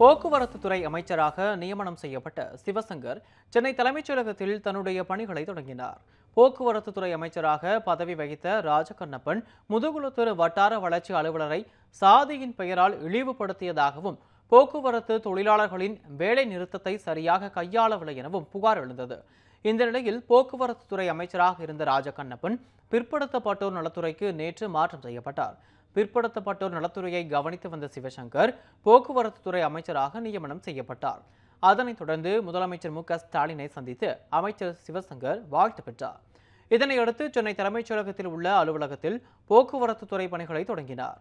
போக்குவரத்து துறை அமைச்சராக நியமனம் செய்யப்பட்ட சிவசங்கர் சென்னை தலைமைச் செயலகத்தில் தன்னுடைய பணிகளை தொடங்கினார் போக்குவரத்து துறை அமைச்சராக பதவி வகித்த ராஜகண்ணப்பன் முதுகுளத்தூர் வட்டார வளர்ச்சி அலுவலரை சாதியின் பெயரால் இழிவுபடுத்தியதாகவும் போக்குவரத்து தொழிலாளர்களின் வேலை நிறுத்தத்தை சரியாக கையாளவில்லை எனவும் புகார் எழுந்தது இந்த நிலையில் போக்குவரத்து துறை அமைச்சராக இருந்த ராஜகண்ணப்பன் பிற்படுத்தப்பட்டோர் நலத்துறைக்கு நேற்று மாற்றம் செய்யப்பட்டார் பிற்படுத்தப்பட்டோர் நலத்துறையை கவனித்து வந்த சிவசங்கர் போக்குவரத்து துறை அமைச்சராக நியமனம் செய்யப்பட்டார் அதனைத் தொடர்ந்து முதலமைச்சர் மு ஸ்டாலினை சந்தித்து அமைச்சர் சிவசங்கர் வாழ்த்து பெற்றார் இதனையடுத்து சென்னை தலைமைச் செயலகத்தில் உள்ள அலுவலகத்தில் போக்குவரத்து துறை பணிகளை தொடங்கினார்